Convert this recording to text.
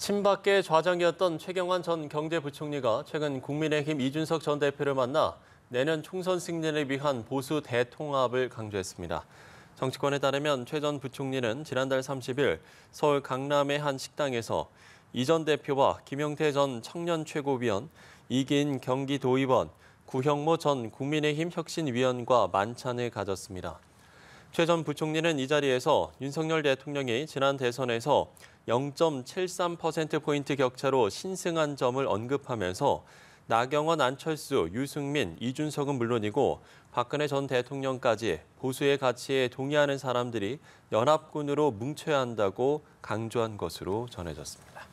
친박계 좌장이었던 최경환 전 경제부총리가 최근 국민의힘 이준석 전 대표를 만나 내년 총선 승리를 위한 보수 대통합을 강조했습니다. 정치권에 따르면 최 전 부총리는 지난달 30일 서울 강남의 한 식당에서 이 전 대표와 김영태전 청년 최고위원, 이긴 경기도의원, 구형모 전 국민의힘 혁신위원과 만찬을 가졌습니다. 최 전 부총리는 이 자리에서 윤석열 대통령이 지난 대선에서 0.73%포인트 격차로 신승한 점을 언급하면서 나경원, 안철수, 유승민, 이준석은 물론이고 박근혜 전 대통령까지 보수의 가치에 동의하는 사람들이 연합군으로 뭉쳐야 한다고 강조한 것으로 전해졌습니다.